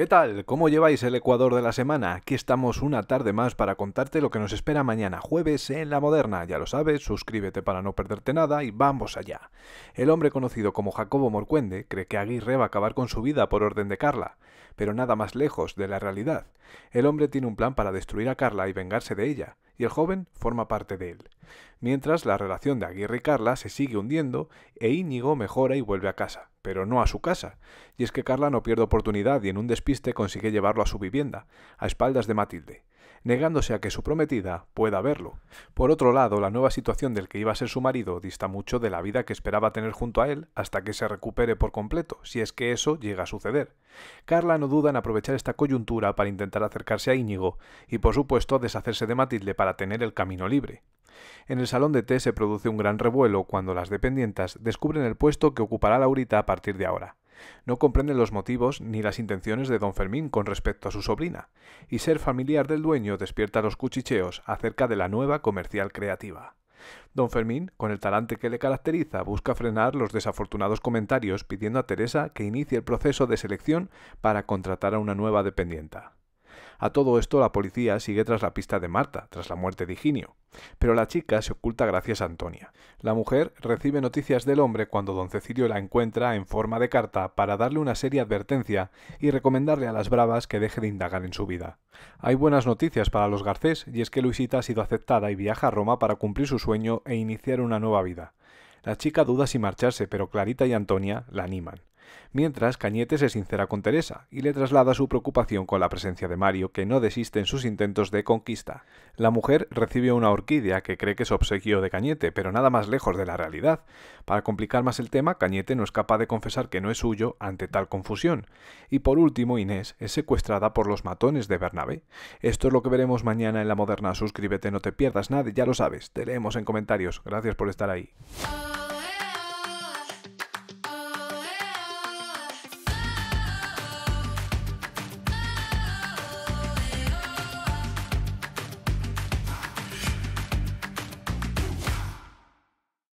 ¿Qué tal? ¿Cómo lleváis el Ecuador de la semana? Aquí estamos una tarde más para contarte lo que nos espera mañana jueves en La Moderna. Ya lo sabes, suscríbete para no perderte nada y vamos allá. El hombre conocido como Jacobo Morcuende cree que Aguirre va a acabar con su vida por orden de Carla, pero nada más lejos de la realidad. El hombre tiene un plan para destruir a Carla y vengarse de ella, y el joven forma parte de él mientras la relación de Aguirre y Carla se sigue hundiendo e Íñigo mejora y vuelve a casa, pero no a su casa, y es que Carla no pierde oportunidad y en un despiste consigue llevarlo a su vivienda, a espaldas de Matilde, negándose a que su prometida pueda verlo. Por otro lado, la nueva situación del que iba a ser su marido dista mucho de la vida que esperaba tener junto a él hasta que se recupere por completo, si es que eso llega a suceder. Carla no duda en aprovechar esta coyuntura para intentar acercarse a Íñigo y, por supuesto, deshacerse de Matilde para tener el camino libre. En el salón de té se produce un gran revuelo cuando las dependientas descubren el puesto que ocupará Laurita a partir de ahora. No comprenden los motivos ni las intenciones de don Fermín con respecto a su sobrina, y ser familiar del dueño despierta los cuchicheos acerca de la nueva comercial creativa. Don Fermín, con el talante que le caracteriza, busca frenar los desafortunados comentarios pidiendo a Teresa que inicie el proceso de selección para contratar a una nueva dependienta. A todo esto la policía sigue tras la pista de Marta, tras la muerte de Higinio, pero la chica se oculta gracias a Antonia. La mujer recibe noticias del hombre cuando don Cecilio la encuentra en forma de carta para darle una seria advertencia y recomendarle a las bravas que deje de indagar en su vida. Hay buenas noticias para los Garcés y es que Luisita ha sido aceptada y viaja a Roma para cumplir su sueño e iniciar una nueva vida. La chica duda si marcharse, pero Clarita y Antonia la animan mientras Cañete se sincera con Teresa y le traslada su preocupación con la presencia de Mario, que no desiste en sus intentos de conquista. La mujer recibe una orquídea que cree que es obsequio de Cañete, pero nada más lejos de la realidad. Para complicar más el tema, Cañete no es capaz de confesar que no es suyo ante tal confusión. Y por último, Inés es secuestrada por los matones de Bernabé. Esto es lo que veremos mañana en La Moderna. Suscríbete, no te pierdas nada, ya lo sabes. Te leemos en comentarios. Gracias por estar ahí.